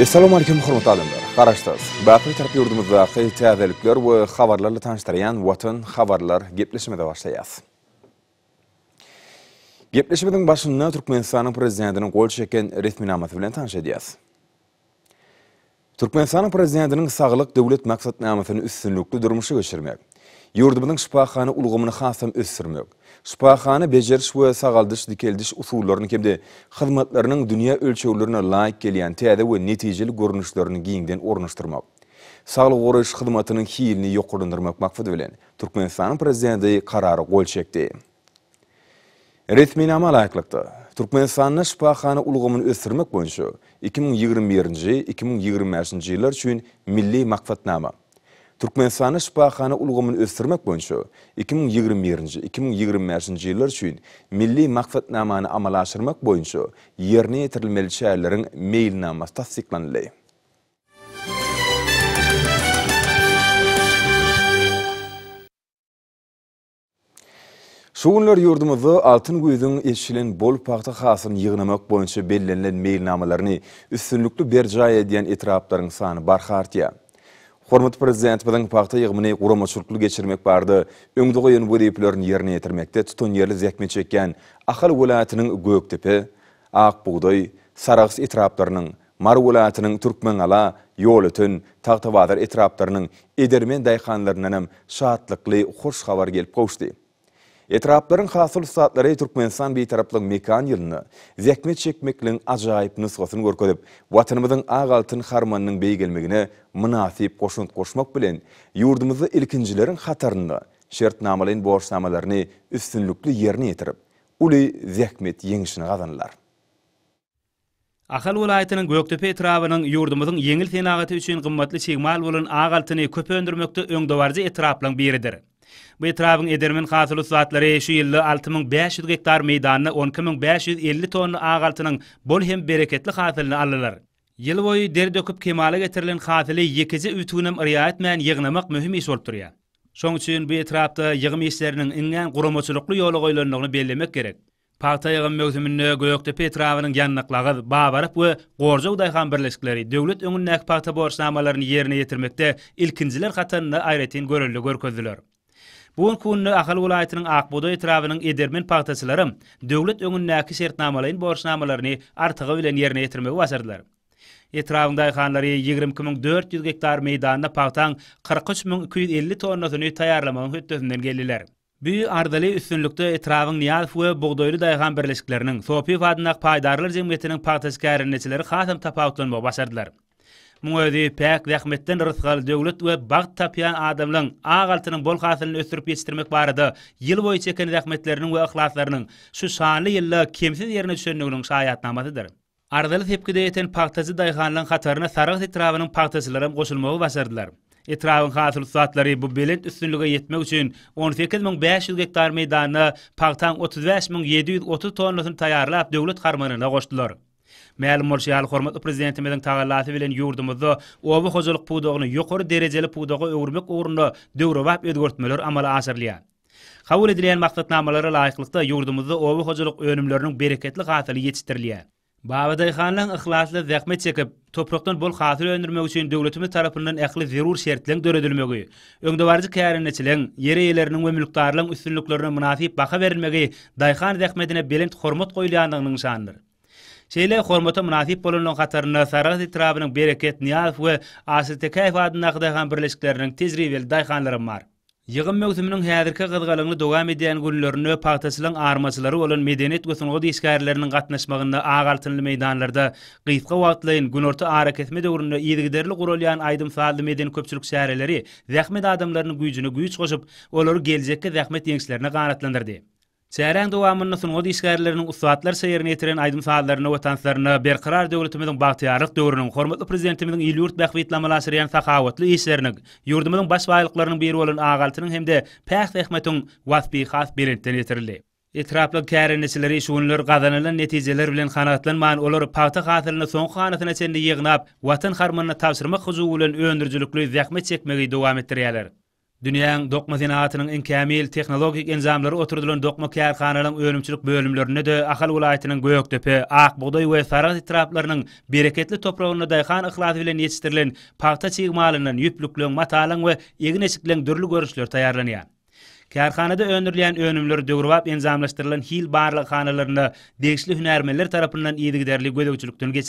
Assalamu e, alaykum hormatly adamlar. Garaşdyrs. Baýyk tarapy ýurdumyzda haýyt täzelikler we habarlarla tanıştyrýan watan habarlar gepleşmede başlaýar. Gepleşmeden başlanan Türkmenistanyň prezidentiniň gol çeken resmi namaty bilen tanış edýäs. Türkmenistanyň prezidentiniň saglyk döwlet maksatnamasyny üstünlikli durmuşa geçirmek, Yurdumynyň şpahany ulgymyny hasam ösürmek. Şpahany bejerş we sagaldyş dikeldiş usullaryny kemde xizmatlarynyň dünýä ölçeklerine laýyk gelýän täze we netijeli görnüşlerini giňden ornaşdyrmak. Saglyk goraýyş xizmatynyň hiýilini ýokurlandyrmak maksady bilen Türkmenistanyň prezidenti karary gol çekdi. Resmi nama laýyklykda Türkmenistanyň şpahany ulgymyny ösürmek boýunça 2021 2025-nji ýyllar üçin milli maksatnama саны шпаханы ұлғымын өстірмек бойыншу, 2021-2021 жылыр үшін милли мақфет наманы амалашырмек бойыншу, еріне етірілмелі шәйлерін мейл намас тасикланылы. Шуғынлар алтын көйдің ешілін бол пақты қасын еғінімек бойыншы белленлен мейл намаларыны үстінліклі бер жай әдейін саны бар Hormat prezident bilen paqta yygmyny gurama şurkul geçirmek bardy. Öngdügi ýöni bu diplerini ýerine ýetirmekde tutun ýerli zekme çekken Ahal welaýatynyň göýük tipi, ak buğdoy, etraplarynyň, Mar welaýatynyň türkmen ala tagtawadyr etraplarynyň edermen daýxanlarynyň şatlykly, hoş habar gelip gowşdy. Etrapların hasıl saatleri Türkmenistan bir taraplıq mekan yılını, zekmet çekmeklin acayip nusqasını gorkodip, vatanımızın ağaltın harmanının beygelmegini münasip koşunt koşmak bilen, yurdumuzu ilkincilerin hatarını, şertnamalin borçnamalarını üstünlüklü yerini yetirip, uli zekmet yengişini qazanlar. Ahal vilayatynyň Göktepe etrapynyň ýurdumyzyň ýeňil senagaty üçin gymmatly çegmal bolan ağaltyny köpendirmekde öňdewarjy etraplaryň biridir. Bu etrafın edermin hasılı suatları şu yıllı 6500 hektar meydanını 12550 tonlu ağaltının bol hem bereketli hasılını alırlar. Yıl boyu der döküp kemale getirilen hasılı yekizi ütünüm riya etmeyen yığınamak mühim iş olup duruyor. Şoň üçin bu etrapda ýygym işlerinin iňen guramçylykly ýoly goýulanlygyny bellemek gerek. Paýta ýygym mögzümünde Göýökde Petrawynyň ýanlyklygy, Babarap we Gorjak daýhan birleşikleri döwlet nek paýta borçnamalaryny ýerine ýetirmekde ilkinjiler hatanyny aýratyn görüldi görkezdiler. Bugün kunni öňküň Ahal welaýatynyň Akbuday etrawynyň edermen paxtasylary döwlet öňündäki şertnamalaryň borçnamalaryny artdygylany ýerine ýetirmäge wasar diler. Etrawdaky xanlary 20400 hektar meýdanynda paxtang 43250 tonnasyny taýarlamagy hütpetden geldiler. Büyü ardaly üstünlükte etrawyň niýafy we Bugdary däýgan birleşikleriň Sopi wagtyň paýdarlyk zempetiniň paxta käriniçileri xatmy Muňady päk rahmetden rysgal döwlet we bagt tapýan adamlaryň agaltynyň bol hasylyny ösürip ýetirmek barady. Ýyl boýy çeken rahmetlerini we ihlaslarynyň şu şanly ýylla kimsiz ýerine düşenliginiň şahatnamasydyr. Ardaly tepkide ýeten paxtasy daýhanlyň hatarına sarag etrawynyň paxtasylary goşulmagy basardylar. Etrawyň hasyl suwatlary bu belent üstünlige ýetmek üçin 18500 gektar meýdany paxtaň 35730 tonnasyny taýýarlap döwlet garmanyna goşdylar. Mälim bolşy ýaly hormatly prezidentimiziň taýdanlaty bilen ýurdumyzda owa hojalyk pudagyny ýokary derejeli pudagy öwürmek ugrunda döwrewap wap edgörtmeler amala aşyrylýar. Kabul edilen maksatnamalara laýyklykda ýurdumyzda owa hojalyk önümleriniň bereketli gatly ýetirilýär. Bawdaý xanlaryň ihlaslı zähmet çekip, toprakdan bol hatyr öndürmek üçin döwletimi tarapyndan ähli zerur şertlärin döredilmegi, öňdewarji käriniçiliň, ýere eýleriniň we mülkdarlaryň üstünlüklerine münafiq baha berilmegi, daýxan zähmetine belent hormat goýulýandygynyň şanlydyr. Şeýle hormata munasip bolanlygyny hatarına Sarag Ditrabynyň bereket Niyazow we Asyt Kaýf adyny hakdaýan birleşikleriniň tezrivel daýhanlary bar. Yığın mögzümünün häzirki qıdgalını dogam ediyen günlörünü paqtasılın armasıları olan medeniyet gusun odi iskarilerinin qatnaşmağında ağaltınlı meydanlarda qiyfqa vaqtlayın gün orta ara kesme dövrünü iyidigderli qurulyan aydım köpçülük səhərləri zähmet adamlaryny gücünü güyüç qoşup olor gelecekki zähmet yengislərini qanatlandırdı. Seýren dowamynyň sonu ýa-da işgärleriniň usulatlar ýetiren aýdym sahalaryna we tanslaryna berkarar döwletimiziň bagtyýarlyk döwrüniň hormatly prezidentimiziň ýyly ýurt bagtyýarlygy bilen sahawatly işlerini, ýurdumyň baş waýlyklarynyň biri bolan agaltynyň hemde pähk rahmatyň wasby has bilen ýetirilýär. Etraplı kärinnesileri şunlar qazanılan neticeler bilen xanaatlan man olur pahta qatilini son xanaatına çenli yeğnab, vatan xarmanına tavsirmaq huzuğu ulan öndürcülüklü zəhmet çekmegi dowam etdirýärler. Dünyanın dokma zinatının en kamil teknolojik enzamları oturduğun dokma kerkhanının ölümçülük bölümlerine de akal ulayetinin göğök döpü, ak buğday ve sarak itiraplarının bereketli toprağını dayakhan ıhlatı bilen yetiştirilen pahta çiğmalının yüplüklüğün matalın ve yegin eşitliğin dürlü görüşler tayarlanıyan. Kerkhanada önürlüyen önümlülür dörüvap enzamlaştırılın hil barlı khanalarını deyişli hünermeliler tarafından iyi giderli gödüklü gödüklü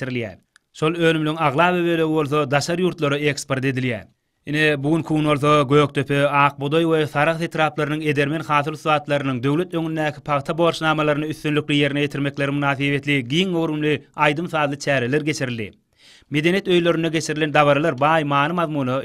Sol gödüklü gödüklü gödüklü gödüklü Dasar Yurtları gödüklü Ine bugün kuun orta Goyoktöpe, Aqbuday we Sarak titraplarının edermen hasyl suatlarının döwlet öňündäki paxta borçnamalarını üstünlükli yerine yetirmekleri münafiyyvetli, giyin orumlu, aydın saadlı çareler geçerli. Medeniyet öylerine geçerli, davarlar bay, mağanı mağanı mağanı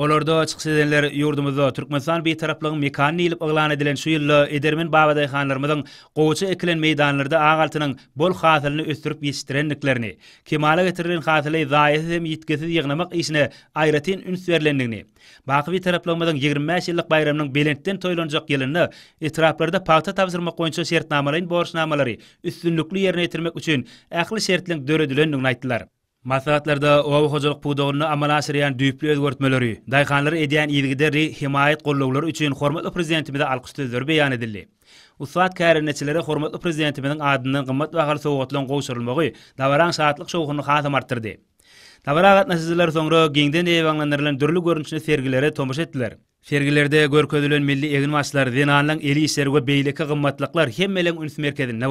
Olarda açıq sedenler yurdumuzda Türkmenistan bir taraflığın mekanini ilip aglan edilen şu yıllı Edermin Babaday khanlarımızın qoğucu ekilen meydanlarda ağaltının bol khasalini östürüp yeştireniklerini, kemala getirilen khasalini zayiyyiz hem yitkisiz yeğnamaq işine ayratin üns verilendini. Bakıvi taraflığımızın 25 yıllık bayramının belentten toylanacak yılını etraplarda pahta tavzırma koyunca şerit namalayın borç namalari, üstünlükli yerini yerini yerini yerini yerini Masalatlarda owa hojalyk pudawyny amala asyrayan düýpli özgörtmeleri, daýkanlary edýän ýygyderi himayat gollaglary üçin hormatly prezidentimize alqyş sözleri beýan edildi. Usat kärnäçilere hormatly prezidentimiziň adynyň gymmat we hyrsa wagtlaryň goşurylmagy dawran saatlyk şowuny hatam artdyrdy. Dawranat näsizler soňra giňden ýewanglanýan dürli görnüşli sergilere tomuş etdiler. Sergilerde görkezilen milli egin maçlary, denanyň eli işleri we beýleki gymmatlyklar hemmeleň ünsi merkezinde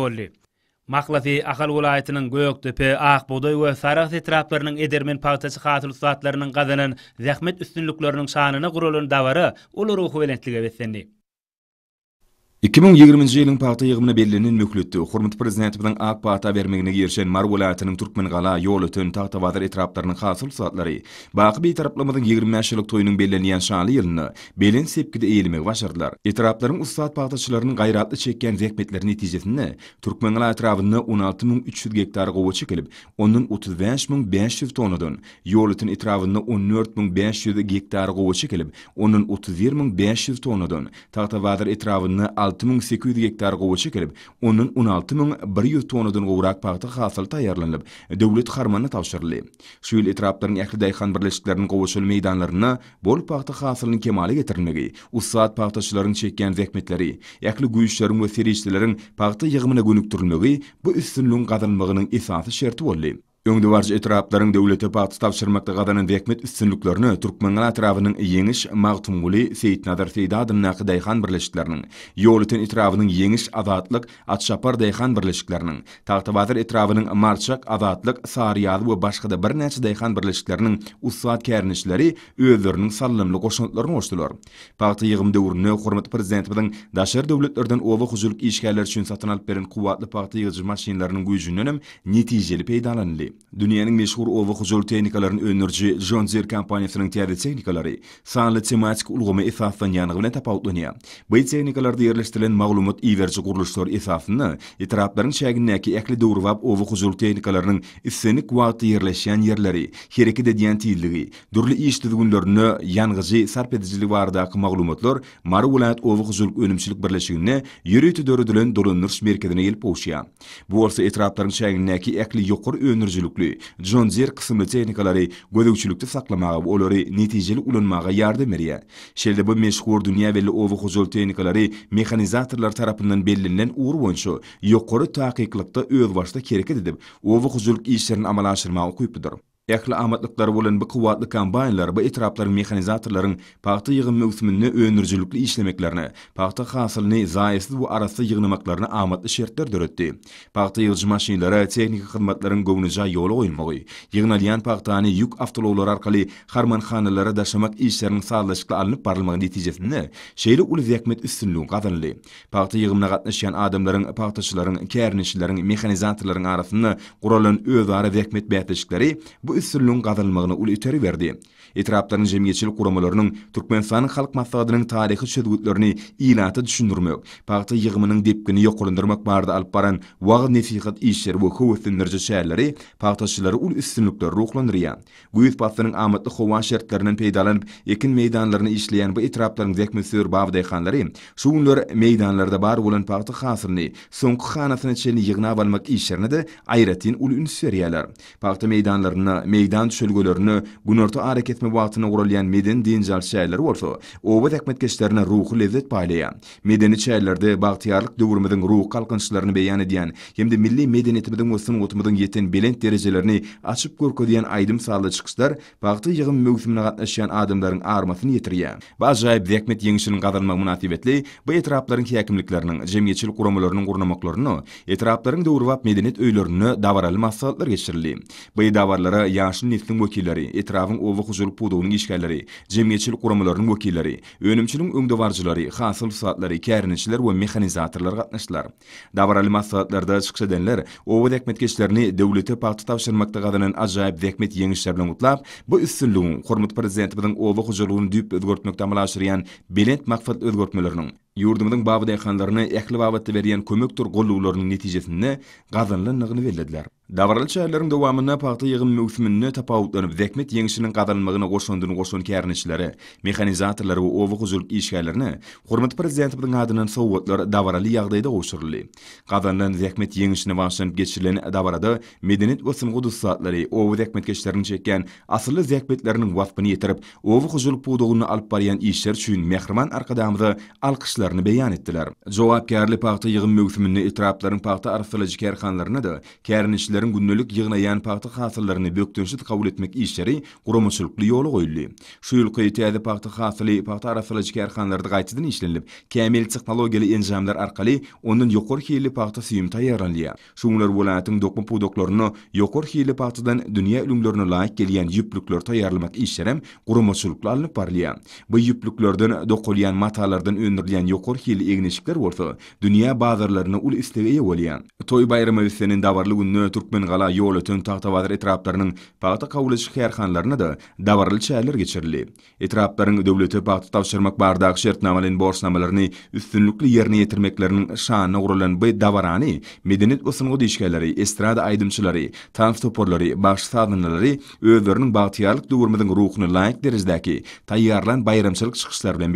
Maklafi Ahal Ulaayetinin Goyok Döpe, Aak Boday ve Sarak Zetraplarının Edirmin Pahtasi Khatul Suatlarının Gazanın Zahmet Üstünlüklerinin Şanına Gurulun Davarı Ulu 2020 ýylyň paýta ýygyny bellinin möhletdi. Hormat prezidenti bilen AK paýta bermegine girişen Mar Türkmen gala ýoly tön etraplarynyň hasyl bir taraplamadan 25 ýyllyk toýunyň bellenýän şanly ýylyny belin sepkide eýilme başardylar. Etraplaryň ussat paýtaçylarynyň gaýratly çekken zähmetleri netijesinde Türkmen gala etrabyny 16300 hektar gowa çekilip, onuň 35500 tonudan ýoly tön 14500 hektar gowa çekilip, onuň 31500 tonudan tahtawadyr etrabyny 6800 hektar gowa çekilip, onun 16100 tonudan gowrak paxta hasyl taýýarlanyp, döwlet harmanyna tapşyrylýy. Şu ýyl etraplaryň ähli daýhan birleşikleriniň gowşul meýdanlaryna bol paxta hasylyny kemale getirilmegi, ussat paxtaçylaryň çekýän zähmetleri, ähli güýçleriň we serişçileriň paxta ýygymyna gönükdirilmegi bu üstünlüň gazanmagynyň esasy şerti bolýy. Öňdü warjy etraplaryň döwlete paýtas tapşyrmakda gadanyň wekmet üstünlüklerini türkmen atrawynyň ýeňiş magtum guly Seýit Nadir Seýdadyň näki daýhan birleşikleriniň ýolutyn etrawynyň ýeňiş adatlyk Atşapar Dayhan birleşikleriniň Tagtabadyr etrawynyň Marçak adatlyk Saryal we başga da bir näçe daýhan birleşikleriniň ussat kärnişleri öwürlüniň sallymly goşunlaryny oşdylar. Paýta ýygymda urunyň hormat prezidentiň daşary döwletlerden owa huzurlyk işgärler üçin satyn alyp beren kuwatly paýta ýygyjy maşinalarynyň güýjünden hem netijeli peýdalanyly. Dünyanın meşhur ova xujol tehnikalaryny önürcü John Zir kampaniyasının tiyarli teknikaları sanlı tematik ulgumi etafdan yanıqına tapautlunia. Bu tehnikalarda yerleştirilen maglumat iverci kuruluşlar etafdını etrafların çəgindəki ekli doğruvab ova xujol teknikalarının istenik vaatı yerleşiyan yerləri, hirəri, hirəri, hirəri, durli hirəri, hirəri, hirəri, hirəri, hirəri, hirəri, hirəri, hirəri, hirəri, hirəri, hirəri, Maru Önümçilik Birleşiyinne yürüytü dörüdülün dolu merkezine gelip Bu bolsa ekli gözüçülükli John Deere kısmy tehnikalary gözüçülükde saklamagy we olary netijeli ulanmagy ýardam bu meşhur dünýä belli ovu gözüçül tehnikalary mehanizatorlar tarapyndan bellinilen uwr boýunça ýokary tahkiklikde öz başda kereket edip owy gözüçülük işlerini amala aşyrmagy Ýakly amatlyklary bolan bu kuwatly kombaynlar bu etraplaryň mehanizatorlaryň paxta ýygyn möwsümini öýnürjilikli işlemeklerini, paxta hasylyny zaýsyz we arasy ýygnamaklaryny amatly şertler döretdi. Paxta ýygyş maşinalary tehniki hyzmatlaryň gowunyja ýoly goýulmagy, ýygnalýan paxtany ýük awtolowlar arkaly harmanxanalara daşamak işleriniň sağlaşykly alınyp barylmagy netijesinde şeýle ulyz ýakmet üstünlüğü gazanly. Paxta ýygyna gatnaşýan adamlaryň, paxtaçylaryň, kärnişçiläriň, mehanizatorlaryň arasyny guralan özara ýakmet bätleşikleri bu sülün galdalmagyna ul verdi. berdi etraplaryň jemgyýetçilik guramalarynyň Türkmenistan halk massadynyň taryhy çözgütlerini ýylata düşündirmek, paýta ýygmynyň depgini ýokurlandyrmak barada alyp baran wag nefiýat işler we howetin nerje şäherleri ul üstünlikler ruhlandyrýan. Güýüz paýtanyň amatly howan şertlerinden peýdalanyp ekin meýdanlaryny işleýän bu etraplaryň zekmesör bawdaýxanlary şu günler meýdanlarda bar bolan paýta hasyrny, soňky hanasyny çeli ýygna almak işlerini de ul ünsüýärler. Paýta meýdanlaryna, meýdan çölgölerini günorta hareket etme vaatına uğrayan meden dinjal şeyleri olsa, owa vaat hekmetkeşlerine ruhu lezzet paylayan, medeni şeylerde bahtiyarlık dövürmeden ruh kalkınçlarını beyan edýän, hemde milli meden ösüm olsun otmadan belent derejelerini açyp açıp aýdym diyen çykyşlar sağlığı çıkışlar, bahtı yığın adamlaryň katlaşan adımların armasını yetiriyen. Bazıcayip zekmet yengişinin kazanma bu etrapların kiyakimliklerinin, cemiyetçil kuramalarının gurnamaklaryny, etrapların da medeniýet medeniyet öylerini davaralı geçirilýär. Bu davarlara yaşlı nesli nesli nesli nesli gurup buduwunyň işgärleri, jemgyýetçil guramalarynyň wekilleri, önümçiliň öňdewarjylary, hasyl saatlary, kärinçiler we mehanizatorlar gatnaşdylar. Dabar alma saatlarda çykşa denler, owa dekmet geçlerini döwlete paýta tapşyrmakda gadanyň ajaýyp dekmet ýeňişler bilen bu üstünligiň hormat prezidentiň ova hujurlugyny dup özgörtmekde amala aşyrýan bilet makfat özgörtmelerini Yurdumyň baba dehanlaryny ähli wabaty berýän kömek tur netijesinde gazanlar nagyny berdiler. Dawral şäherleriň dowamyna paxta ýygym möwsümini tapawutlanyp zekmet ýeňişiniň gazanmagyny goşundyny goşun käriniçleri, mekanizatorlary we owuk uzulk işgärlerini hormat prezidentimiň adynyň sowgatlary dawrali ýagdaýda goşurly. Gazanlar zekmet ýeňişini başlanyp geçirilen dawrada medeniýet we sym gudus saatlary owuk zekmet geçişlerini çekýän asly zekmetleriniň wagtyny ýetirip owuk uzulk pudugyny alyp barýan işler üçin mehriman arkadamyzy alqyşlar olduklaryny beýan etdiler. Jogapkärli paxta ýygyn möhümini itraplaryň paxta arsylyjy kärhanlaryna da kärnişleriň günnelik ýygyna ýan paxta hasyllaryny bökdünsit kabul etmek işleri guramçylykly ýoly goýuldy. Şu ýyl kýetäde paxta hasyly paxta arsylyjy kärhanlarda gaýtdan işlenilip, kämil tehnologiýaly enjamlar arkaly onuň ýokary hili paxta süýüm taýýarlanýar. Şuňlar bolanatyň dokma pudoklaryny ýokary hili paxtadan dünýä ülümlerini laýyk gelýän ýüplükler taýýarlamak işlerem guramçylykly alynyp barlýar. Bu ýüplüklerden dokulýan matalardan öndürilýän yoqor hili egnişikler vorsa, dünya bazarlarına ul istegeye voliyan. Toy bayrama vissenin davarlı gün Türkmen gala yolu tön tahtavadar etraplarynyň pahata kavulish kiyarxanlarına da davarlarlarlarlar davarlarlarlar davarlarlarlarlar davarlar davarlar davarlar davarlar davarlar davarlar davarlar davarlar davarlar davarlar davarlar davarlar davarlar davarlar davarlar davarlar davarlar estrada davarlar tanf davarlar baş davarlar davarlar davarlar davarlar davarlar davarlar davarlar davarlar davarlar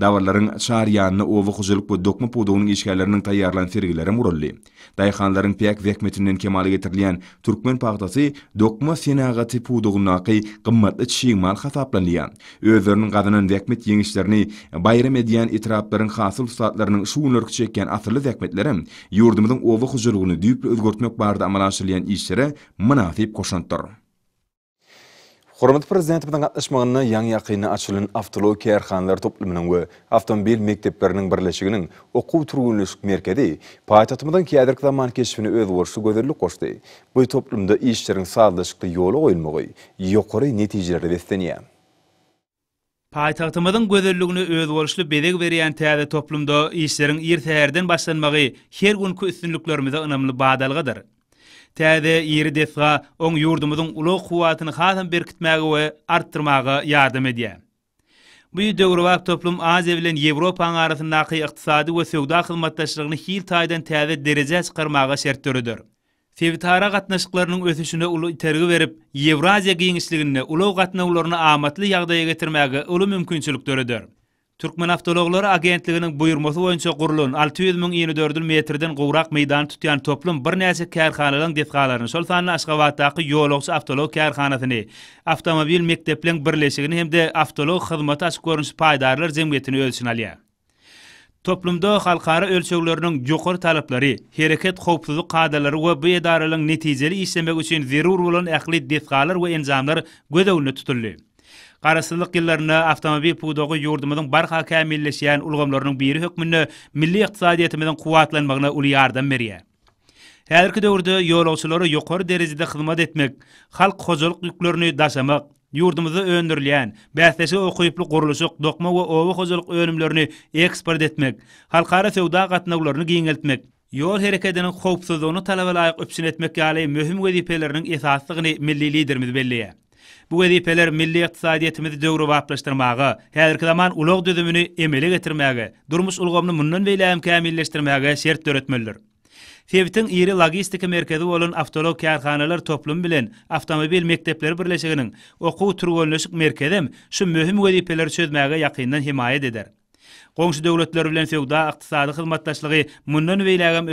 davarlar davarlar şar ova ovu xuzuluk bu dokma pudoğunun işgərlərinin tayyarlan sergilərə murulli. Dayxanların pek vəkmetindən kemali getirliyən Türkmen paqtası dokma senagati pudoğunun aqi qımmatlı çiçin mal xataplanliyən. qadının vəkmet yenişlərini bayram ediyyən itirapların xasıl ustaatlarının şu unörk çekken atırlı vəkmetlərə yurdumudun ovu xuzuluk bu barda amalaşılyan işlere manafip koşantır Hormat prezident bilen gatnaşmagyny ýany ýakyny açylan Avtologiýa Erhanlar toplumynyň we Avtomobil mekdeplerinin birleşiginiň okuw turgunlyk merkezi paýtatmadan käderki zaman keşfini öz gorşu göderlik goşdy. Bu toplumda işçiliň sağlaşykly ýoly goýulmagy ýokary netijeleri bestenýär. Paýtagtymyň gözelligini öz bolşly bedeg berýän täze toplumda işleriň ýer täherden başlanmagy her günkü üstünliklerimize ynamly badalgadyr. täze ýeri defa oň ýurdumyzyň uly quwwatyny hasam berkitmäge we artdyrmaga ýardam edýär. Bu ýerde Ýewropa toplum Aziýa bilen Ýewropa arasyndaky ykdysady we söwda hyzmatdaşlygyny hil taýdan täze derejä çykarmaga şert töredir. Fevitara gatnaşyklarynyň ösüşine uly itergi berip Ýewraziýa giňişliginde uly gatnaşyklaryny amatly ýagdaýa getirmäge uly mümkinçilik Türkmen Avtologlary agentliginiň buyurmasy boýunça gurulan 600 metreden ýenidördül metrden gowrak meýdan tutýan toplum bir näçe kärhanalaryň defgalaryny şol sanly Aşgabatdaky ýolugçy avtolog kärhanasyny, awtomobil mekdepleň birleşigini hemde avtolog hyzmaty aşy görnüş paýdarlar jemgyýetini ölçüne alýar. Toplumda halkara ölçeklerinin yukarı talepleri, hareket hopsuzluk kadarları ve bu edaralın neticeli islemek için zirur olan ekli defkalar ve enzamlar gözevini tutuluyor. Qaraslyk yıllarında awtobus pudogu yurdumuzun barha akämellişen ulgamlaryny biri hükmünü milli iqtisadiýetimizden kuatlanmaqna uly ýardam berdi. Her yol döwürde ýol usullary ýokur derizide xizmat etmek, halk goşuluk yüklerini daşamak, yurdumuzu öndürliýän, beýleki oýquply gurluşuk, dokma we ow ýoluk goşuluk ekspert eksport etmek, halkary sowda gatnaşyklaryny giňeltmek, ýol hereketini hup sezony talaba laýyk ösündirmek galay mühim wezipelerinin milli liderimiz belledi. Bu vazifeler milli iqtisadiyyatymyzy döwrüp aplaşdyrmagy, häzirki zaman ulag düzümini emele getirmäge, durmuş ulgamyny mundan beýle hem kämilleşdirmäge şert döretmeler. Fevitin iri logistika merkezi bolan avtolog karxanalar toplum bilen avtomobil mektepleri birleşigining oku turgonlashyk merkezi şu möhüm vazifeler çözmäge ýakynndan himaye eder. Gonşu döwletler bilen sowda iqtisadi hyzmatdaşlygy mundan beýle hem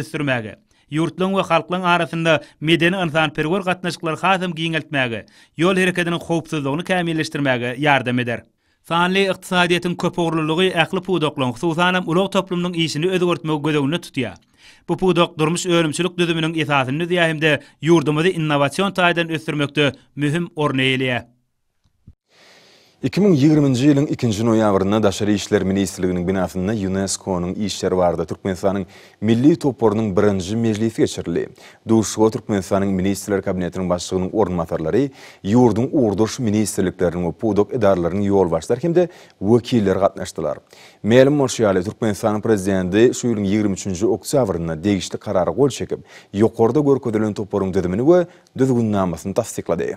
Yurtlung we halklung arasinda medeni insan perwer gatnaşyklary hatim giňeltmäge, ýol hereketini howpsuzlygyny kämilleşdirmäge ýardam eder. Sanly ykdysadyýetiň köp ogrulygy akly pudoklan hususan hem ulag toplumynyň işini özgörtmek gödegini tutýar. Bu pudok durmuş ölümçülük düzüminiň esasyny hemde ýurdumyzy innowasiýon taýdan ösdürmekde mühim ornaýlyar. 2020-nji ýylyň 2-nji noýabrynda Daşary işler ministrliginiň binasynda UNESCO-nyň işleri barada Türkmenistanyň milli toparynyň birinji mejlisi geçirildi. Duşgo Türkmenistanyň ministrler kabinetiniň başçylygynyň orun ýurdun urduş ministrlikleriniň we podok edaralarynyň ýol hemde wekiller gatnaşdylar. Meýlim Morşyaly Türkmenistanyň prezidenti şu ýylyň 23-nji oktýabrynda degişli karary gol çekip, ýokarda görkezilen toparynyň dedimini we düzgün tasdiklady.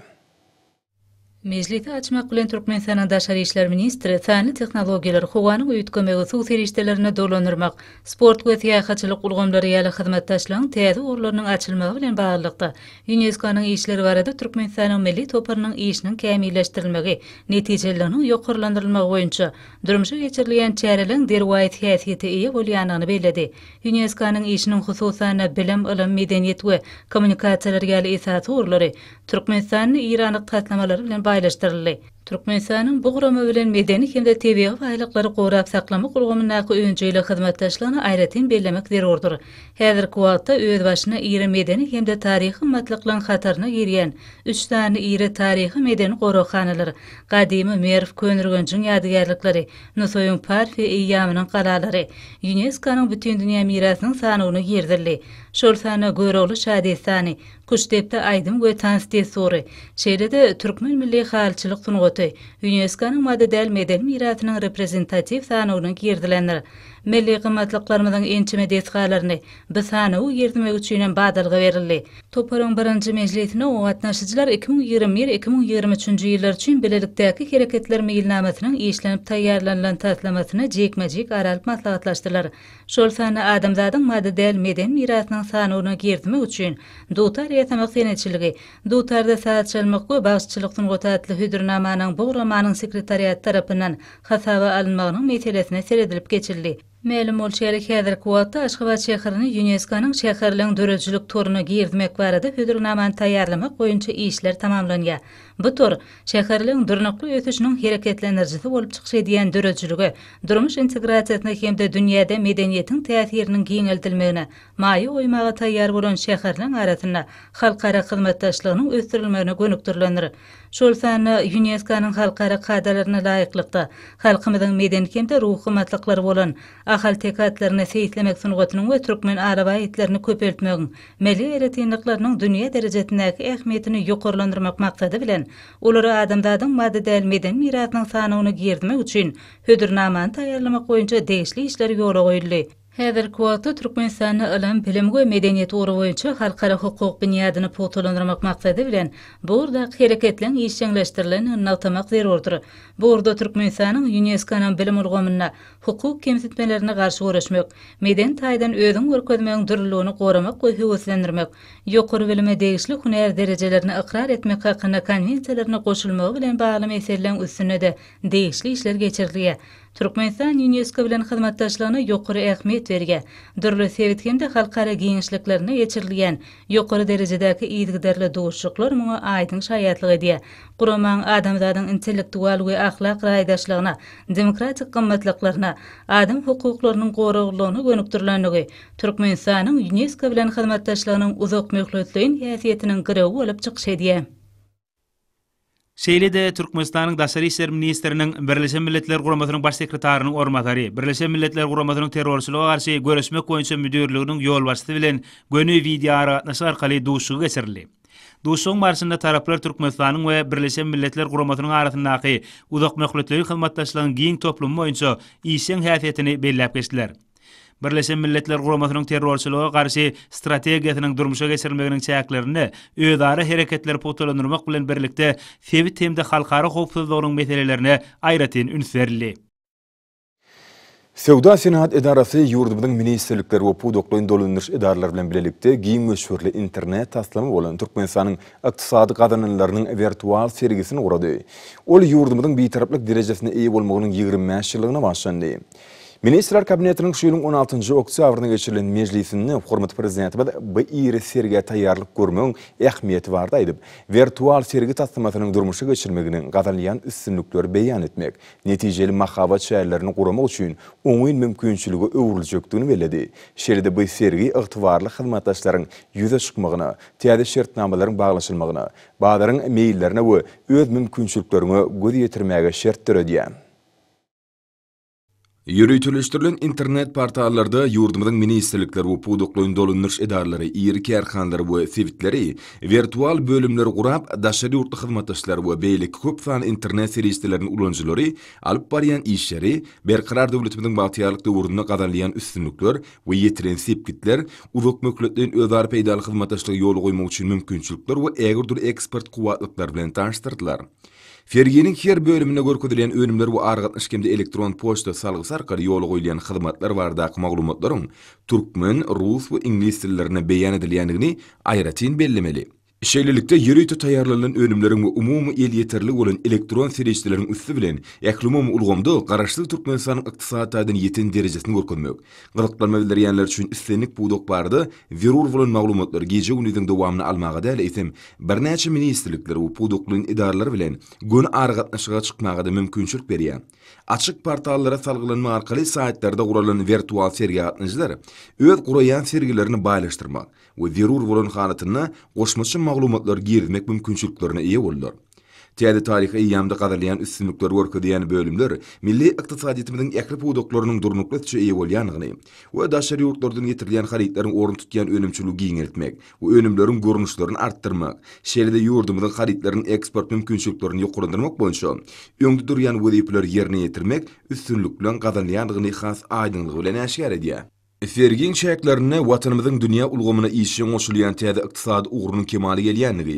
Mejlisi açmak bilen Türkmen sanan daşary işler ministri sany tehnologiýalary howany uýtgamagy üçin suw serişdelerini dolandyrmak, sport we tiýahatçylyk ulgamlary ýaly hyzmat taşlanyň täze orlarynyň açylmagy bilen bagly. UNESCO-nyň işleri barada Türkmenistanyň milli toparynyň işiniň kämilleşdirilmegi, netijeleriniň ýokurlandyrylmagy boýunça durmuşa geçirilýän çäreliň derwaýat häsiýeti ýa bolýanyny bellädi. UNESCO-nyň işiniň hususan bilim, ilim, medeniýet we kommunikasiýalary ýaly esasy orlary Türkmenistanyň sanan Iranyň tatnamalary bilen Ayrıştırıldı. Türkmenistan'ın bu bilen medeni hem de TV ve aylıkları qorap saklamak ulgumun naqı öncüyle bellamak ayretin bellemek der ordur. Hedir kualtta öz başına iri medeni hem de tarihi matlıqlan hatarına giriyen, üç tane iri tarihi medeni qorokhanalar, qadimi merif könürgüncün yadigarlıkları, nusoyun parfi ve iyamının qalaları, UNESCO'nun bütün dünya mirasının sanonu girdirli, Şolsana Gürolu Şadistani, Kuştepte Aydım Götansi Tesori, Şehirde Türkmen Milli Halçılık Tunu Toty, UNESCO-nyň madde däl medeni mirasynyň reprezentatif sanawyna girdilenler. milli gymmatlyklarymyzyň ençime desgalaryny biz sany u ýerdime üçinem badalga berildi. Toparyň birinji mejlisine o gatnaşyjylar 2021-2023 ýyllar üçin bilelikdäki hereketler meýilnamasynyň işlenip taýýarlanylan taýlamasyny jekmejik aralyk maslahatlaşdylar. Şol sany adamzadyň maddi däl meden mirasynyň sanawyna gerdimi üçin dotar ýetmek senetçiligi, dotarda saçylmak we bagçylykdyň gotatly hüdürnamanyň bu romanyň sekretariat tarapynyň hasaba alınmagynyň meselesine seredilip geçildi. Mälim bol şeýle käder kuwata Aşgabat şäherini UNESCO-nyň şäherleň döredijilik toruna girdimek barada hödürnamany taýýarlamak boýunça işler tamamlanýar. Bu tor, şäherliň durnaqly ötüşiniň hereketlenerjisi bolup çykşy diýen döredijilige, durmuş integrasiýasyna hemde dünýäde medeniýetiň täsiriniň giňeltilmegine, maýy oýmaga taýýar bolan şäherliň arasyna halkara hyzmatdaşlygynyň ösdürilmegine gönükdirlenir. Şol sanly UNESCO-nyň halkara kadrlaryna laýyklykda halkymyzyň medeni hemde ruhy matlyklary bolan ahal tekatlaryna seýitlemek sunugatynyň we türkmen araba etlerini köpeltmegin, milli eretinliklarynyň dünýä derejesindäki ähmiýetini maksady bilen Olary adamdadın maddi dəl meden miratnan sana onu gyerdimi uçin, hüdür naman tayarlama qoyunca deyişli işlər yola qoyirli. Hedir kuatı Türkmen sani ilan bilimgu medeniyet oru oyuncu halkara hukuk binyadini potolundurmak maksady bilen, bu orda kereketlen iyi işcengleştirilen ınnaltamak zir ordur. Bu orda Türkmen UNESCO-nyň bilim olgomunna hukuk kemsitmelerini garşy uğraşmak, meden taydan özün örkötmäň durulugyny goramak we höwüslendirmek, ýokary bilime degişli hunar derejelerini iqrar etmek hakyna konwensiýalaryna goşulmagy bilen bagly meselelerin üstünde de degişli işler geçirilýär. Türkmenistan UNESCO bilen hyzmatdaşlygyna ýokary ähmiýet berge, durulu sewitgende halkara giňişliklerini geçirilýän ýokary derejedäki ýygdyrlary dowşuklar muňa aýdyň şaýatlyk edýär. Guramaň adamzadyň intellektual we ahlak raýdaşlygyna, demokratik gymmatlyklaryna, adam hukuklarının gorogluğunu gönüktürlenigi. Türkmenistanın UNESCO bilen hyzmatdaşlygynyň uzak möhletliň häsiýetiniň gyrawy bolup çykýar edýär. Şeýle de Türkmenistanyň daşary işler ministriniň Birleşen Milletler Guramasynyň baş sekretarynyň ormagary, Birleşen Milletler Guramasynyň terrorçylyga garşy görüşmek boýunça müdürlüginiň ýol başçysy bilen gönü video ara arkaly duşugy Duşong marsinda taraplar Türkmenistanyň we Birleşen Milletler Guramatynyň arasyndaky uzak möhletleri hyzmatdaşlaryň giň toplumy boýunça iýseň häsiýetini belläp geçdiler. Birleşen Milletler Guramatynyň terrorçylyga garşy strategiýasynyň durmuşa geçirilmeginiň çäklerini öýdary hereketler potolandyrmak bilen birlikde Fevi temde halkara howpsuzlygynyň meselelerine aýratyn ünsärli. Sevda Senat Edarası Yurdubudun Ministerlikler ve Pudokloyun Dolunduruş Edarlar bilen bilelikte giyin ve internet taslamı olan Türkmenistan'ın iktisadi kadınlarının virtual sergisini uğradı. Ol Yurdubudun bir taraflık derecesine iyi olmağının 25 yıllığına başlandı. Ministrlar kabinetinin şu 16-njy oktýabrynda geçirilen mejlisini hormat prezidenti bilen BIR sergi taýýarlyk görmegiň ähmiýeti bar diýip, virtual sergi tasdymatynyň durmuşa geçirmegini gatnaşan üstünlikler beýan etmek, netijeli mahawat şäherlerini gurmak üçin öňün mümkinçiligi öwrüljekdigini veledi. Şeride bu sergi ygtybarly hyzmatdaşlaryň ýüze çykmagyna, täze şertnamalaryň baglaşylmagyna, baýlaryň meýillerine we öz mümkinçiliklerini göz ýetirmäge şertdir Yürütülüştürlün internet partallarda yurdumadın ministerlikler bu puduklun dolunurş edarları, iyir kerkanlar bu sivitleri, virtual bölümler qurab, daşari yurtlu xizmatlaşlar bu beylik kub fan internet seristilerin uloncilori, alp bariyan işleri, berkarar devletimizin batiyarlık devurunu qadarlayan üstünlükler ve yetirin sipkitler, uzuk mükletlerin özar peydalı xizmatlaşlar yolu qoymak için mümkünçülükler ve egrdur ekspert kuvatlıklar bilen tanştırdılar. Fergenin her bölümünü görküdülen önümler bu arğıt ışkemde elektron poçta salgı sarkar yolu goylayan hyzmatlar var maglumatlaryň Türkmen, Rus bu ingilislilerini beyan edilyanigini ayratin bellimeli. Şeýlelikde ýürüýtü taýýarlanan önümleriň we umumy el ýeterli bolan elektron serýçleriň üstü bilen ählümi umumy ulgamda garaşly Türkmenistanyň yetin ykdysat ýetin derejesini görkezmek. Gyrklar mebeller ýanlar üçin üstünlik gece bardy. Verur bolan maglumatlar geje günüň dowamyny almagy da ýetim. Birnäçe ministrlikler we pudoklaryň idaralary bilen gün argatnaşyga çykmagy da mümkinçilik berýär. Açyk portallara salgylanma arkaly saýtlarda guralan virtual sergi atnajylary öz guraýan sergilerini baýlaşdyrmak. we zerur bolan halatyna goşmaça maglumatlar girmek mümkinçiliklerine iye bolýar. Täze taryhy ýamda gadalyan üstünlikler görkü diýen bölümler milli ykdysadyýetimiziň ähli pudoklarynyň durnukly tüçe ýe bolýanyny we daşary ýurtlardan ýetirilýän haritlaryň orun tutýan önümçiligi giňeltmek we önümleriň görnüşlerini artdyrmak, şeýle-de ýurdumyň eksport mümkinçiliklerini ýokurdyrmak boýunça Öňde durýan wezipler ýerine ýetirmek üstünlük bilen gadalyanyny has aýdyňlygy bilen Fergin çäklerine watanymyzyň dünýä ulgamyna işiň goşulýan täze ykdysady ugrunyň kemali gelýändigi.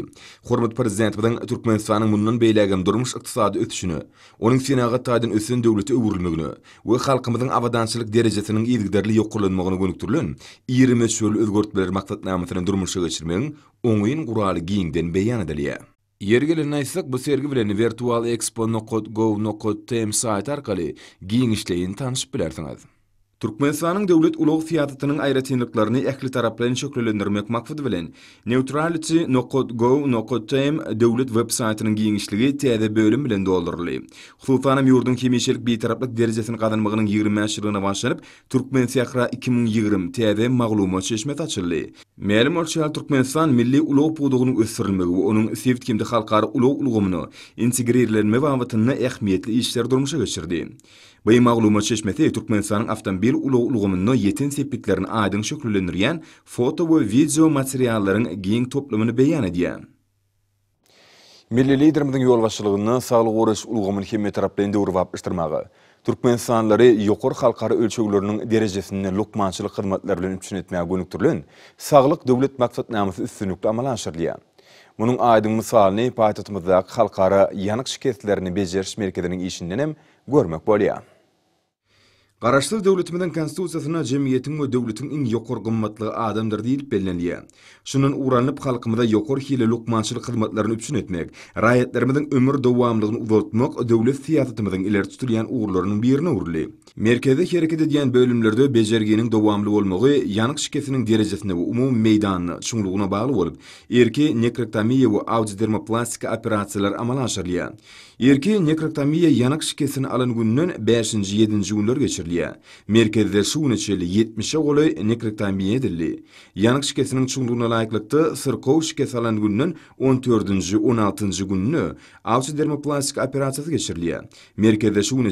Hormat prezidentimiziň Türkmenistanyň mundan beýlegän durmuş ykdysady ötüşini, onuň senagat taýdan ösen döwleti öwrülmegini we halkymyzyň awadançylyk derejesiniň ýygdyrly ýokurlanmagyny gönükdirilen 20 şol özgörtmeler maksatnamasyny durmuşa geçirmegiň oňyň guraly giňden beýan edilýär. Yergeli naysak bu sergi bilen virtual expo.gov.tm saýt arkaly giňişleýin tanışyp bilersiňiz. Türkmenistaning döwlet ulag syahatatynyň aýratynlyklaryny ähli taraplara ýetirmek maksady bilen neutrality Nokot go döwlet web-saytynyň giňişligi täze bölüm bilen doldurildi. Hukufanam ýurdun kemeşçilik beitaraplyk derejesini gaýtanyrmagynyň 20 ýylyna başlanyp, Türkmen Siyahaty 2020 täze maglumat çeşmesi açyldy. Meňli merte Türkmenistan milli ulag pudugynyň ösürilmegi onun onuň kimdi xalqarı ulag ulgymyny integrirleňmegi örän möhüm ýeňişler durmuşa geçirdi. Bu maglumat çeşmesi Türkmenistanyň awdanyň bir ulu ulugumunno yetin sepitlerin aydın şöklülenirgen foto ve video materialların giyin toplumunu beyan ediyen. Milli liderimizin yol başçılığını sağlık oruç ulugumun kimi taraplarında urvap iştirmağı. Türkmen sanları yokor halkarı ölçüklerinin derecesini lukmançılık hizmetlerle üçün etmeye gönüktürlün, sağlık devlet maksat namısı üstünlükle amalanşırlayan. Munun aydın misalini payitatımızda halkara yanık şikayetlerini beceriş merkezinin işinden hem görmek boliyan. Garaşlar döwletiniň konstitusiýasyna jemgyýetiň we döwletiň iň ýokary gymmatly adamdyr diýip bellenýär. Şunun uranyp halkymyzda ýokary hili lukmançylyk hyzmatlaryny üçin etmek, raýatlarymyzyň ömür dowamlylygyny uzatmak döwlet siýasatymyzyň ileri tutulýan ugurlarynyň birini urly. Merkezde hereket edýän bölümlerde bejergeniň dowamly bolmagy ýanyk şikesiniň derejesine we umum meýdanyny çuňlugyna bagly bolup, erki nekrektomiýa we audiodermoplastika operasiýalar amala aşyrylýar. Erki nekrektomiýa ýanyk şikesini alan günden 5-nji 7-nji günler geçir. edilýä. Merkezde suwun içeli 70 goly nekrektamiýa edildi. Ýanyk şikesiniň çuňluguna laýyklykda sirkow şikesi alan 14-nji 16 gününü günni awtu dermoplastik operasiýasy geçirilýär. Merkezde suwun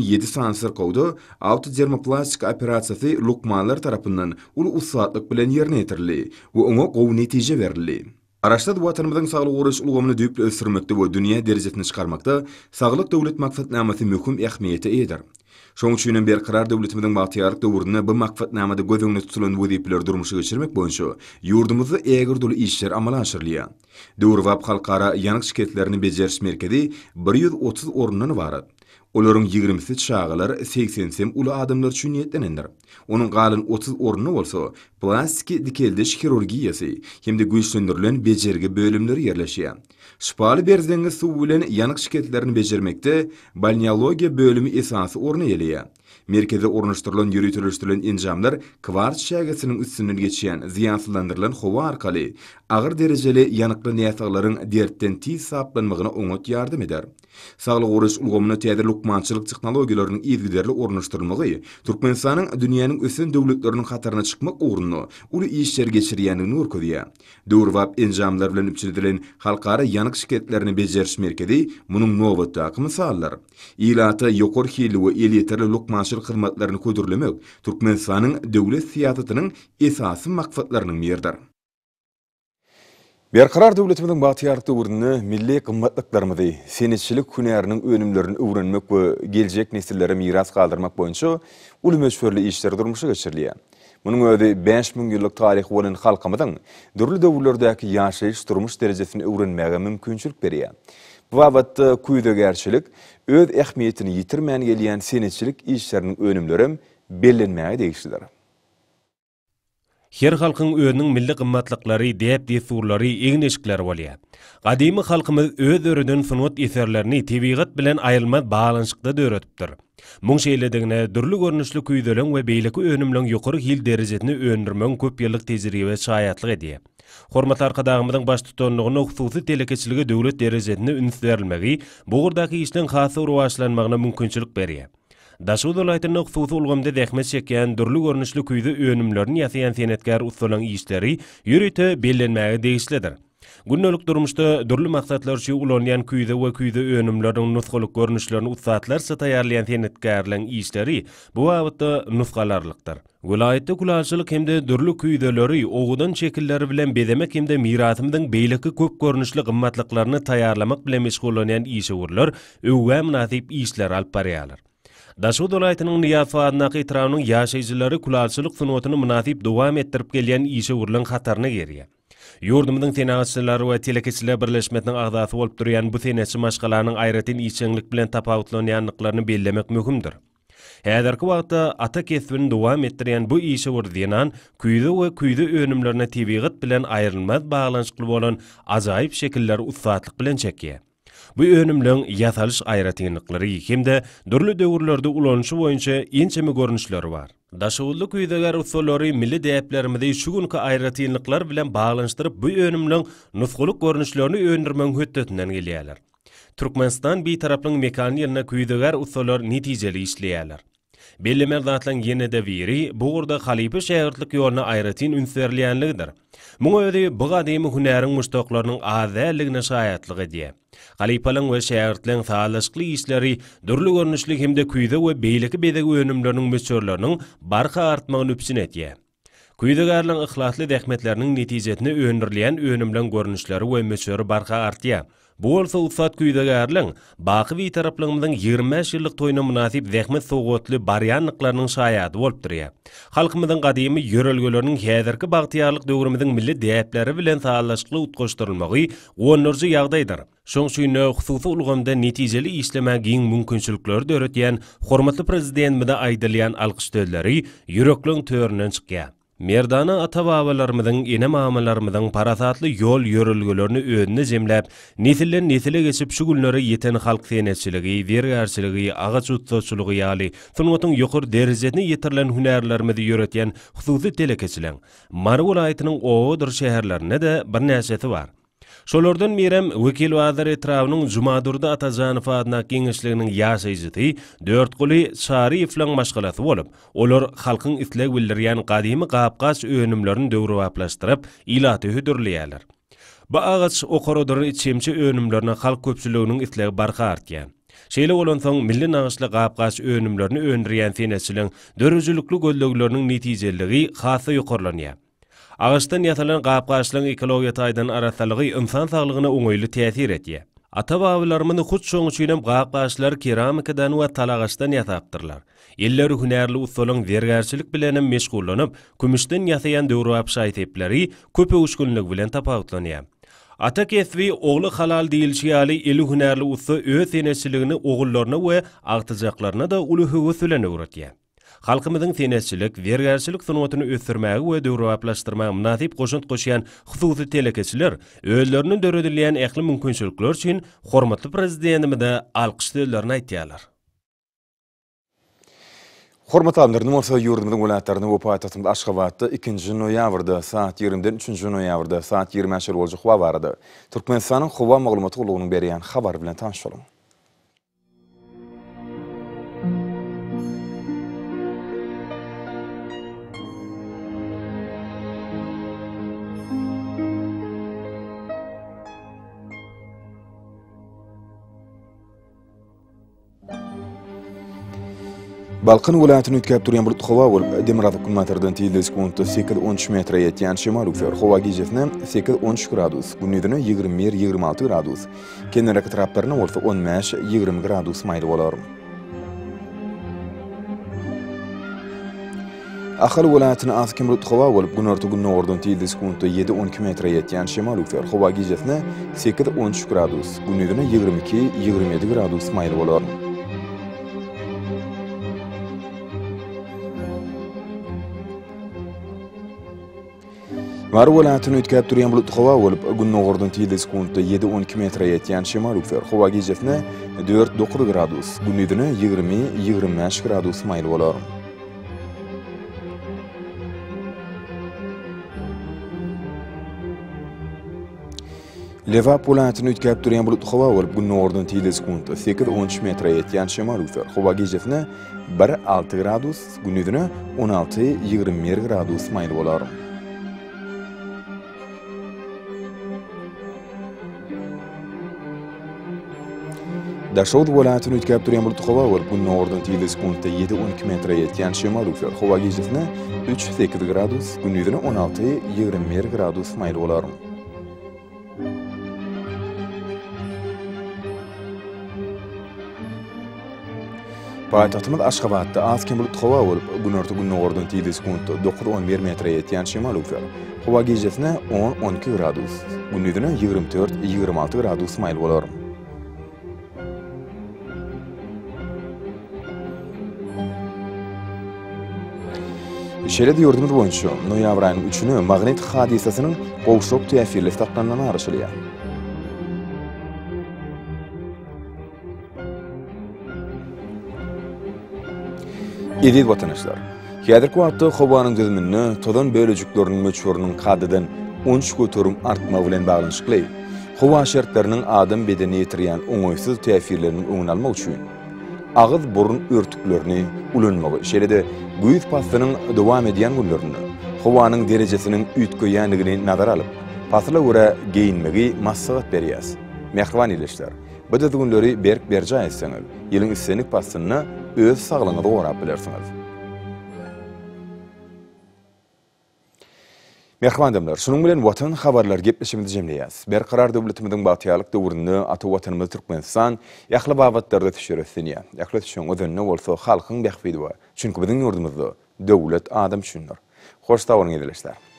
7 san sirkowda awtu dermoplastik lukmalar lukmanlar ulu uly usatlyk bilen ýerine etirli we oňa gow netije berildi. Araşda watanymyzyň saglyk goruş ulgamyny düýüp ösürmekde we dünýä derejesini çykarmakda saglyk döwlet maksatnamasy möhüm ähmiýete edir. Şoň üçin bir karar döwletimiziň baýtyarlyk döwründe bu maqsatnamada gözüňde tutulan wezipler durmuşy geçirmek boýunça ýurdumyzy eger dolu işler amala aşyrylýar. Döwür xalqara halkara ýanyk şirketlerini bejeriş merkezi 130 ornundan ibaret. Olaryň 20-si çağalar 80 sem uly adamlar üçin ýetlenendir. Onuň galyn 30 ornu bolsa, plastik dikeldiş hirurgiýasy hemde de güýçlendirilen bejergi bölümleri ýerleşýär. Şpali berzdengi su bilen yanık şiketlerini becermekte balneologiya bölümü esansı orna eliye. Merkezde urunuşdurulan yürütülüştürülen injamlar kvarç şägesiniň üstünden geçýän ziýansylandyrylan howa arkaly agyr derejeli ýanyklyk näsagalaryň dertden tiz saplanmagyna öňet ýardym eder. Sağlyk urus ulgamyny teyadir lukmançylyk technologiýalarynyň izgiderli urunuşdurulmagy Türkmenistanyň dünýäniň ösen döwletleriniň hatarına çykmak ugrunly uly işler geçirýäni nur köýä. enjamlar injamlar bilen üçlidilen halkara ýanyk şirketlerini bejeriş merkezi munyň nowat takymy sallar. Ýylaty ýokur we elýetli lukmançylyk ýaşanyşyl hyrmatlaryny köderlemek Türkmenistanyň döwlet siýasatynyň esasy maksatlarynyň birdir. Bir karar döwletimiziň batyarty milli gymmatlyklarymyzy, senetçilik hünärini önümlerini öwrenmek we geljek nesillere miras galdyrmak boýunça uly meşhurly işleri durmuşa geçirilýär. Munyň öňünde 5 müň ýyllyk taryh bolan halkymyzyň durly döwürlerdäki ýaşaýyş, durmuş derejesini öwrenmäge mümkinçilik berýär. Vabatda kuyuda gärçilik, öz ähmiýetini ýitirmän gelýän senetçilik işleriniň önümleri bellenmäge degişdir. Her halkın öğünün milli kımmatlıkları, deyip deyip suurları, egin eşikleri var ya. Kadimi halkımız öğün öğünün sunuot eserlerini tebiyat bilen ayılmaz bağlanışıkta da öğretiptir. Mün şeyle dene dürlü görünüşlü küydölün ve beylikü öğünümlün yukarı hil derecetini öğündürmen köp yıllık teziriye ve çayatlıq Хормат арқадағымдың бас тонығыны ұқсусы телекетшілігі дөулет дерезетіні үнсіздерілмәгі, бұғырдағы ішінің қасы ұруашыланмағына мүмкіншілік бәрі. Дашуыз ұлайтыны ұқсусы ұлғымды дәхмет шеккен дүрлі көрінішілі күйді өнімлерін ясиян сенеткәр ұсынан істері үйреті белленмәгі дейшілідір. Gündelik durmuşta dürlü maksatlar üçin ulanyan küyüde we küyüde önümlerden nuskoluk görnüşlerini utsatlar sata yerliyen tenetkarlan işleri bu avutta nuskalarlıktar. Gülayette kulaşılık hem de dürlü küyüdeleri oğudan çekilleri bilen bedemek hem de miratımdan beylikki kök görünüşlü gümmatlıklarını tayarlamak bile meşgulanyan işe uurlar uga münatip işler alp bariyalar. Daşu dolaytının niyafu adnaqı itiravunun yaşayzıları kulaşılık fünotunu münatip dovam ettirip gelyan işe uurlan hatarına Yurdumdyn tenagatçylary we telekeçiler birleşmesiniň agdasy bolup durýan bu tenesi maşgalanyň aýratyn içeňlik bilen tapawutlanyň ýanyklaryny bellemek möhümdir. Häzirki wagtda ata kesbini dowam etdirýän bu işi wurdynan küýdü we küýdü önümlerini tebigit bilen aýrylmaz baglanyş bolan azaýyp şekiller ussatlyk bilen çekýä. Bu önümlüň ýasalyş aýratynyňlary hem-de dürli döwürlerde ulanyşy boýunça ençemi görnüşleri bar. Daşıvullu küydegar usullori milli deyiplerimizi şu günkü ayratinliklar bilen bağlanıştırıp bu önümlün nuskuluk görünüşlerini öndürmen hüttetinden geliyalar. Türkmenistan bir taraplın mekaniyelina küydegar usullor neticeli işleyyalar. Belli merdatlan yine de veri, bu urda xalipi şehirtlik yoluna ayratin ünserliyanlıgdır. Muna ödü bu qadimi hünerin mustoqlarının azalligini şayatlıgı diye. Xalipalın ve şehirtlen thalışkli işleri, durlu görnüşlik hemde kuyda ve beylik beylik beylik beylik beylik beylik beylik beylik Kuydagarlyň ihlaslı dähmetleriniň netijesini öwrenilýän öwrenimliň görnüşleri we möçüri barqa artýa. Bu bolsa ussat kuydagarlyň baqyp we taraplygymyň 20 ýyllyk toýuna münasip dähmet sowgatly baryanlyklaryň şaýady bolup durýar. Halkymyň gadymy ýörelgeleriniň häzirki bagtiýarlyk döwrümiň milli däýäpleri bilen taýdanlaşykly utgaşdyrylmagy onurzy ýagdaýdyr. Şoň üçin näme hususy ulgamda netijeli işlemä giň mümkinçilikleri döretýän hormatly prezidentimiz aýdylýan alqyş töwleri çykýar. Merdana atavavalarmidin ene mamalarmidin parasatlı yol yörülgülörünü öğünni zimlap, nesilli nesilli gesip şugulnörü yeten halk senesiligi, vergarsiligi, ağaç uttosuligi yali, tınvotun yukur derizetini yitirlen hünarlarmidi yörütyen xüsusi telekesilin. ayetinin oodur şeherlerine de bir de bir Şolordan mirem wekil wadar etrawnyň Jumadurda atajan ifadna kengişliginiň ýaşaýjyty, dört quly çary iflan maşgalaty bolup, olar halkyň islek bilýän gadymy gapgaç öwünümlerini döwrüp aplaşdyryp, ilaty hüdürleýärler. Bu agaç oqorodyň içimçi öwünümlerini halk köpçüliginiň islek barka artýar. Şeýle bolan soň milli nagyşly gapgaç öwünümlerini öwündirýän senesiň dörüzlükli gollaglaryň netijeligi hasy ýokarlanýar. Ağıstan yatalan qapqaşlığın ekologiya taydan arasalığı insan sağlığına ungoylu təsir etdi. Ata bawlarymyň hut şoň üçin qapqaşlar keramikadan we talagaşdan ýatapdyrlar. Elleri hünärli usulyň wergärçilik bilen meşgullanyp, kümüşden ýasaýan döwrap şaýtepleri köpe uşgunlyk bilen tapawutlanýar. Ata kesbi oğlu halal değil şiali ili hünerli ussu öğüt yenesiliğini oğullarına ve artıcaklarına da ulu hüvü sülene uğratıyor. halkymyzyň тенесілік, vergärçilik sunuwatyny ösdürmäge we döwraplaşdyrmagy munasyp goşunt goşýan hususy telekeçiler öýlerini döredilýän ähli mümkinçilikler üçin hormatly prezidentimize alkyş döllerini aýdýarlar. Hormatlandyr, Numasa yurdumyň welaýatlaryny we paýtatymda 2-nji 20 3 balqin viloyatini yutkab turgan bulut havo bo'lib demirada kunmatirdan tez sekundda sakkiz o'n uch metra yetgan shimol ukfer havo gijasini o'n uch gradus gunidini yigirma bir yigirma olti gradus kenaraki trapperni bo'lsa o'n besh yigirma gradus mayli bo'lar ahil viloyatini askin bulut havo bo'lib kun orti kun o'rdan yetti o'n ikki metra yetgan shimol ukfer havo gijasini o'n uch gradus gunidini yigirma ikki yigirma yetti gradus mayli bo'lar va viloyatini o'tkazib turgan bulutxova bo'lib gunnog'urdan tiyildi sekundda yetti o'n kilometrga yetgan shimoliy ufar havo gejefni to'rt to'qqiz gradus gunnidini yigirma yigirma besh gradus mayl bo'lar levap viloyatini o'tkazib turgan bulutxova bo'lib gunnog'urdan tiyildi sekundda sakkiz o'n uch metrga yetgan shimoliy ufar havo gejefni bir olti gradus gunnidini o'n olti yigirma bir gradus mayl bo'lar Daşoud golaatını ütkab duruyan bulutu xova var, bu nordun tiyiliz kundta 7-12 metra yetkian şema rufer. Xova gizifna 3-8 gradus, gündüydina 16 21 gradus mayr olarum. Paayt atımad aşqabaatda az kim bulutu xova var, bu nordun tiyiliz kundta 9-10 metra 9 11 metra yetkian şema rufer. Xova gizifna 10-12 gradus, gündüydina 24 26 gradus mayr olarum. Şeýle diýdim bu onçu, noýabr aýynyň 3-üni magnet hadisasynyň gowşup täsirli taýdanlygyna arşylýar. Edit watanyşlar. Häzir ku hatda Xobanyň todan bölejiklerini möçhurynyň kadydan 13 köterim artma bilen baglanyşykly. Xoba şertleriniň adam bedeni ýetirýän oňoýsuz täsirleriniň oňalmagy üçin. ağız burun örtüklerini ulunmağı, şeyle de güyüz pastının devam ediyen günlerini, hovanın derecesinin ütkü yanıgını nazar alıp, pastıla uğra giyinmeyi masagat beriyaz. Mehrvan ilişkiler, bu da berk berca etseniz, yılın istenik pastınına öz sağlığını orap bilersiniz. Mehmandamlar, şunun bilen watan xabarlar gepleşimi dijemleýäs. Berqarar döwletimiziň batyalyk döwründe ata watanymyz Türkmenistan ýaqly babatlarda düşürüsin ýa. Ýaqly düşüň özünni bolsa xalkyň bäxfidi we. Çünki biziň ýurdumyzda döwlet adam düşünür. Hoş tawryň edilýärler.